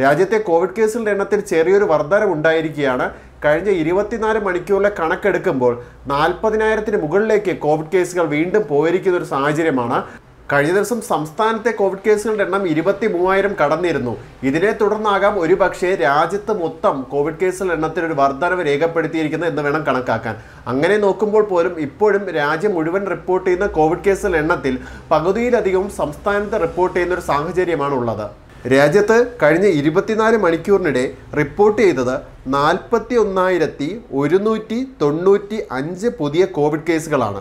രാജ്യത്തെ കോവിഡ് കേസുകളുടെ എണ്ണത്തിൽ ചെറിയൊരു ഉണ്ടായിരിക്കുകയാണ് കഴിഞ്ഞ ഇരുപത്തിനാല് മണിക്കൂറിലെ കണക്കെടുക്കുമ്പോൾ നാൽപ്പതിനായിരത്തിന് മുകളിലേക്ക് കോവിഡ് കേസുകൾ വീണ്ടും പോയിരിക്കുന്ന ഒരു സാഹചര്യമാണ് കഴിഞ്ഞ ദിവസം സംസ്ഥാനത്തെ കോവിഡ് കേസുകളുടെ എണ്ണം ഇരുപത്തി മൂവായിരം കടന്നിരുന്നു ഇതിനെ തുടർന്നാകാം പക്ഷേ രാജ്യത്ത് മൊത്തം കോവിഡ് കേസുകളുടെ എണ്ണത്തിൽ ഒരു വർധനവ് രേഖപ്പെടുത്തിയിരിക്കുന്നത് എന്ന് വേണം കണക്കാക്കാൻ അങ്ങനെ നോക്കുമ്പോൾ പോലും ഇപ്പോഴും രാജ്യം മുഴുവൻ റിപ്പോർട്ട് ചെയ്യുന്ന കോവിഡ് കേസുകളുടെ എണ്ണത്തിൽ പകുതിയിലധികവും സംസ്ഥാനത്ത് റിപ്പോർട്ട് ചെയ്യുന്ന ഒരു സാഹചര്യമാണ് ഉള്ളത് രാജ്യത്ത് കഴിഞ്ഞ ഇരുപത്തിനാല് മണിക്കൂറിനിടെ റിപ്പോർട്ട് ചെയ്തത് നാൽപ്പത്തി ഒന്നായിരത്തി ഒരുന്നൂറ്റി തൊണ്ണൂറ്റി അഞ്ച് പുതിയ കോവിഡ് കേസുകളാണ്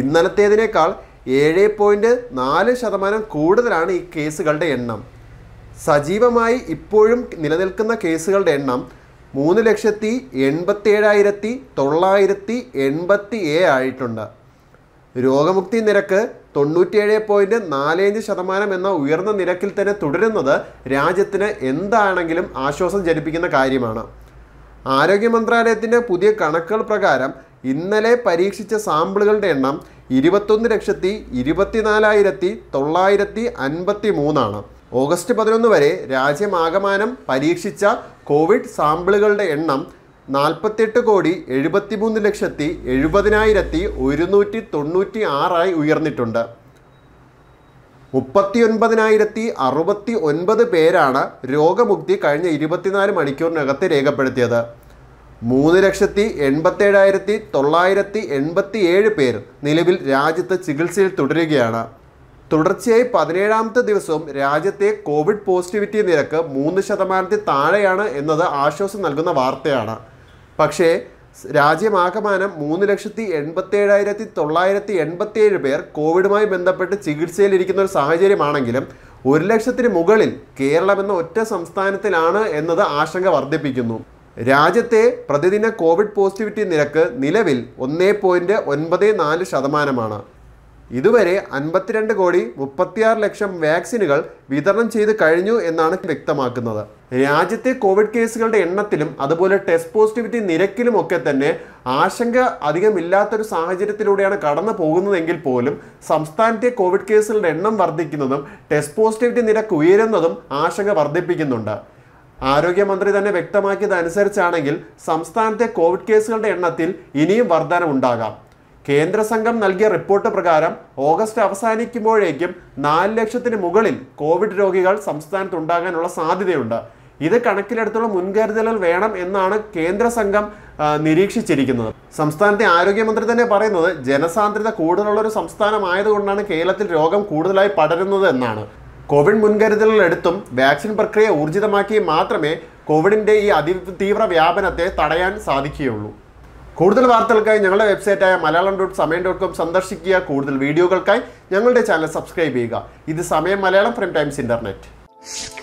ഇന്നലത്തേതിനേക്കാൾ ഏഴ് പോയിൻറ്റ് നാല് ശതമാനം കൂടുതലാണ് ഈ കേസുകളുടെ എണ്ണം സജീവമായി ഇപ്പോഴും നിലനിൽക്കുന്ന കേസുകളുടെ എണ്ണം മൂന്ന് ലക്ഷത്തി എൺപത്തി ഏഴായിരത്തി തൊള്ളായിരത്തി എൺപത്തി ഏഴ് ആയിട്ടുണ്ട് രോഗമുക്തി നിരക്ക് തൊണ്ണൂറ്റിയേഴ് പോയിൻറ്റ് നാലഞ്ച് ശതമാനം എന്ന ഉയർന്ന നിരക്കിൽ തന്നെ തുടരുന്നത് രാജ്യത്തിന് എന്താണെങ്കിലും ആശ്വാസം ജനിപ്പിക്കുന്ന കാര്യമാണ് ആരോഗ്യ മന്ത്രാലയത്തിൻ്റെ പുതിയ കണക്കുകൾ പ്രകാരം ഇന്നലെ പരീക്ഷിച്ച സാമ്പിളുകളുടെ എണ്ണം ഇരുപത്തൊന്ന് ലക്ഷത്തി ഇരുപത്തിനാലായിരത്തി തൊള്ളായിരത്തി അൻപത്തി മൂന്നാണ് ഓഗസ്റ്റ് പതിനൊന്ന് വരെ രാജ്യമാകമാനം പരീക്ഷിച്ച കോവിഡ് സാമ്പിളുകളുടെ എണ്ണം നാൽപ്പത്തെട്ട് കോടി എഴുപത്തിമൂന്ന് ലക്ഷത്തി എഴുപതിനായിരത്തി ഒരുന്നൂറ്റി തൊണ്ണൂറ്റി ആറായി ഉയർന്നിട്ടുണ്ട് മുപ്പത്തി ഒൻപതിനായിരത്തി അറുപത്തി ഒൻപത് പേരാണ് രോഗമുക്തി കഴിഞ്ഞ ഇരുപത്തിനാല് മണിക്കൂറിനകത്ത് രേഖപ്പെടുത്തിയത് മൂന്ന് ലക്ഷത്തി എൺപത്തേഴായിരത്തി തൊള്ളായിരത്തി എൺപത്തി ഏഴ് പേർ നിലവിൽ രാജ്യത്ത് ചികിത്സയിൽ തുടരുകയാണ് തുടർച്ചയായി പതിനേഴാമത്തെ ദിവസവും രാജ്യത്തെ കോവിഡ് പോസിറ്റിവിറ്റി നിരക്ക് മൂന്ന് ശതമാനത്തിൽ താഴെയാണ് എന്നത് ആശ്വാസം നൽകുന്ന വാർത്തയാണ് പക്ഷേ രാജ്യമാകമാനം മൂന്ന് ലക്ഷത്തി എൺപത്തേഴായിരത്തി തൊള്ളായിരത്തി എൺപത്തിയേഴ് പേർ കോവിഡുമായി ബന്ധപ്പെട്ട് ചികിത്സയിലിരിക്കുന്ന ഒരു സാഹചര്യമാണെങ്കിലും ഒരു ലക്ഷത്തിന് മുകളിൽ കേരളം എന്ന ഒറ്റ സംസ്ഥാനത്തിലാണ് എന്നത് ആശങ്ക വർദ്ധിപ്പിക്കുന്നു രാജ്യത്തെ പ്രതിദിന കോവിഡ് പോസിറ്റിവിറ്റി നിരക്ക് നിലവിൽ ഒന്നേ പോയിൻറ്റ് ഒൻപത് നാല് ശതമാനമാണ് ഇതുവരെ അൻപത്തിരണ്ട് കോടി മുപ്പത്തിയാറ് ലക്ഷം വാക്സിനുകൾ വിതരണം ചെയ്ത് കഴിഞ്ഞു എന്നാണ് വ്യക്തമാക്കുന്നത് രാജ്യത്തെ കോവിഡ് കേസുകളുടെ എണ്ണത്തിലും അതുപോലെ ടെസ്റ്റ് പോസിറ്റിവിറ്റി നിരക്കിലും ഒക്കെ തന്നെ ആശങ്ക അധികമില്ലാത്തൊരു സാഹചര്യത്തിലൂടെയാണ് കടന്നു പോകുന്നതെങ്കിൽ പോലും സംസ്ഥാനത്തെ കോവിഡ് കേസുകളുടെ എണ്ണം വർദ്ധിക്കുന്നതും ടെസ്റ്റ് പോസിറ്റിവിറ്റി നിരക്ക് ഉയരുന്നതും ആശങ്ക വർദ്ധിപ്പിക്കുന്നുണ്ട് ആരോഗ്യമന്ത്രി തന്നെ വ്യക്തമാക്കിയതനുസരിച്ചാണെങ്കിൽ സംസ്ഥാനത്തെ കോവിഡ് കേസുകളുടെ എണ്ണത്തിൽ ഇനിയും വർധനമുണ്ടാകാം കേന്ദ്ര സംഘം നൽകിയ റിപ്പോർട്ട് പ്രകാരം ഓഗസ്റ്റ് അവസാനിക്കുമ്പോഴേക്കും നാല് ലക്ഷത്തിന് മുകളിൽ കോവിഡ് രോഗികൾ സംസ്ഥാനത്ത് ഉണ്ടാകാനുള്ള സാധ്യതയുണ്ട് ഇത് കണക്കിലെടുത്തുള്ള മുൻകരുതലുകൾ വേണം എന്നാണ് കേന്ദ്ര സംഘം നിരീക്ഷിച്ചിരിക്കുന്നത് സംസ്ഥാനത്തെ ആരോഗ്യമന്ത്രി തന്നെ പറയുന്നത് ജനസാന്ദ്രത കൂടുതലുള്ള ഒരു സംസ്ഥാനമായതുകൊണ്ടാണ് കേരളത്തിൽ രോഗം കൂടുതലായി പടരുന്നത് എന്നാണ് കോവിഡ് മുൻകരുതലുകൾ എടുത്തും വാക്സിൻ പ്രക്രിയ ഊർജിതമാക്കി മാത്രമേ കോവിഡിൻ്റെ ഈ അതി തീവ്ര വ്യാപനത്തെ തടയാൻ സാധിക്കുകയുള്ളൂ കൂടുതൽ വാർത്തകൾക്കായി ഞങ്ങളുടെ വെബ്സൈറ്റായ Malayalam dot Samayam dot com സന്ദർശിക്കുക കൂടുതൽ വീഡിയോകൾക്കായി ഞങ്ങളുടെ ചാനൽ സബ്സ്ക്രൈബ് ചെയ്യുക ഇത് സമയം മലയാളം ഫ്രം ടൈംസ് ഇൻ്റർനെറ്റ്